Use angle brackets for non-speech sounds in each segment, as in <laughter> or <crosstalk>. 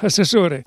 Assessore,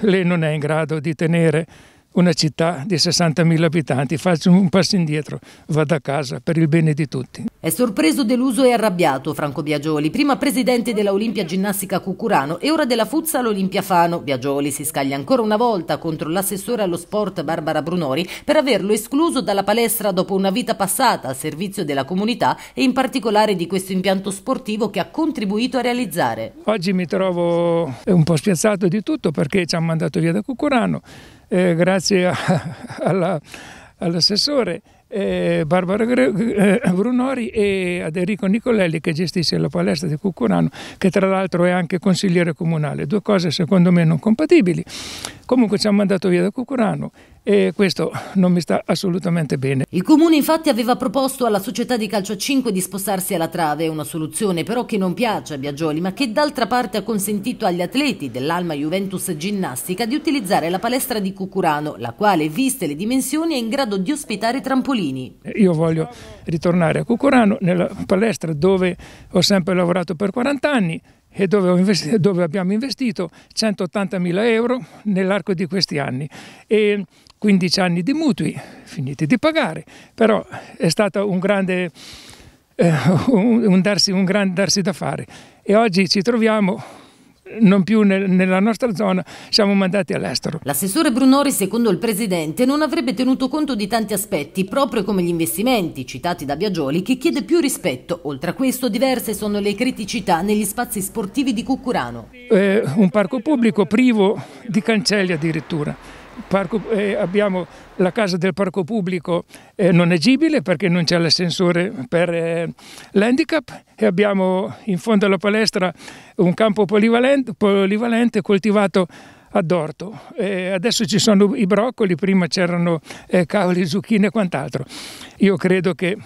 lei non è in grado di tenere una città di 60.000 abitanti, faccio un passo indietro, vado a casa per il bene di tutti. È sorpreso, deluso e arrabbiato Franco Biagioli, prima presidente della Olimpia Ginnastica Cucurano e ora della Futsal all'Olimpia Fano. Biagioli si scaglia ancora una volta contro l'assessore allo sport Barbara Brunori per averlo escluso dalla palestra dopo una vita passata al servizio della comunità e in particolare di questo impianto sportivo che ha contribuito a realizzare. Oggi mi trovo eh, un po' spiazzato di tutto perché ci hanno mandato via da Cucurano eh, grazie <laughs> all'assessore eh, Barbara eh, Brunori e ad Enrico Nicolelli che gestisce la palestra di Cucurano, che tra l'altro è anche consigliere comunale. Due cose secondo me non compatibili. Comunque ci hanno mandato via da Cucurano e questo non mi sta assolutamente bene. Il comune infatti aveva proposto alla società di calcio 5 di spostarsi alla Trave, una soluzione però che non piace a Biagioli ma che d'altra parte ha consentito agli atleti dell'Alma Juventus Ginnastica di utilizzare la palestra di Cucurano, la quale viste le dimensioni è in grado di ospitare trampolini. Io voglio ritornare a Cucurano nella palestra dove ho sempre lavorato per 40 anni e dove, <laughs> dove abbiamo investito 180.000 euro nell'arco di questi anni e 15 anni di mutui finiti di pagare, però è stato un grande, eh, <laughs> un, un, darsi, un grande darsi da fare e oggi ci troviamo non più nel, nella nostra zona, siamo mandati all'estero. L'assessore Brunori, secondo il presidente, non avrebbe tenuto conto di tanti aspetti, proprio come gli investimenti citati da Biagioli, che chiede più rispetto. Oltre a questo, diverse sono le criticità negli spazi sportivi di Cucurano. Eh, un parco pubblico privo di cancelli addirittura parco, eh, abbiamo la casa del parco pubblico eh, non agibile perché non c'è l'ascensore per eh, l'handicap e abbiamo in fondo alla palestra un campo polivalente, polivalente coltivato ad orto. adesso ci sono i broccoli, prima c'erano eh, cavoli, zucchine e quant'altro. Io credo che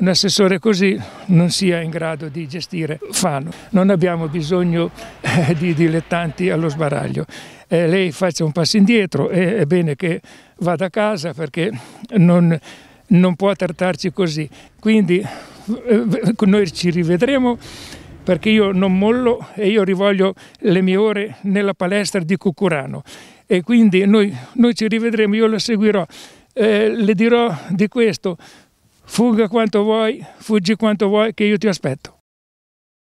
un assessore così non sia in grado di gestire Fano. Non abbiamo bisogno eh, di dilettanti allo sbaraglio. Eh, lei faccia un passo indietro e è bene che vada a casa perché non, non può trattarci così. Quindi eh, noi ci rivedremo perché io non mollo e io rivoglio le mie ore nella palestra di Cucurano e quindi noi, noi ci rivedremo, io la seguirò, eh, le dirò di questo, Fuga quanto vuoi, fuggi quanto vuoi, che io ti aspetto.